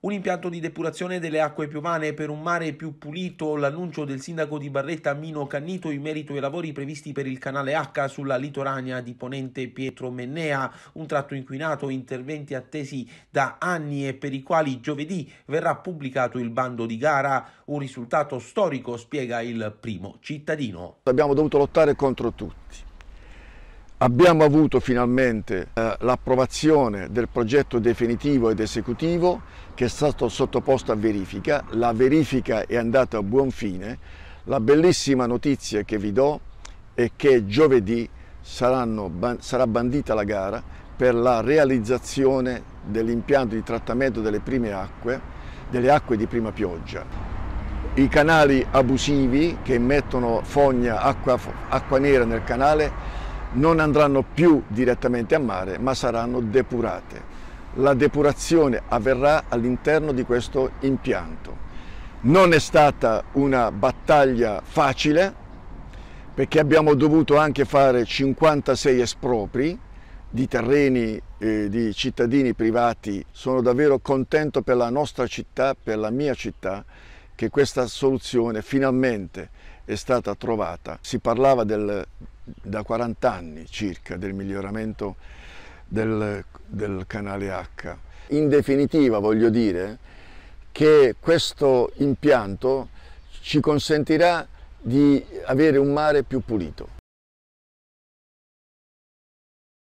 Un impianto di depurazione delle acque piovane per un mare più pulito, l'annuncio del sindaco di Barretta Mino Cannito in merito ai lavori previsti per il canale H sulla litoranea di Ponente Pietro Mennea, un tratto inquinato, interventi attesi da anni e per i quali giovedì verrà pubblicato il bando di gara, un risultato storico, spiega il primo cittadino. Abbiamo dovuto lottare contro tutti Abbiamo avuto finalmente eh, l'approvazione del progetto definitivo ed esecutivo che è stato sottoposto a verifica, la verifica è andata a buon fine, la bellissima notizia che vi do è che giovedì saranno, ban sarà bandita la gara per la realizzazione dell'impianto di trattamento delle prime acque, delle acque di prima pioggia i canali abusivi che mettono fogna, acqua, acqua, nera nel canale non andranno più direttamente a mare ma saranno depurate. La depurazione avverrà all'interno di questo impianto. Non è stata una battaglia facile perché abbiamo dovuto anche fare 56 espropri di terreni eh, di cittadini privati. Sono davvero contento per la nostra città, per la mia città, che questa soluzione finalmente è stata trovata. Si parlava del da 40 anni circa del miglioramento del, del canale H. In definitiva voglio dire che questo impianto ci consentirà di avere un mare più pulito.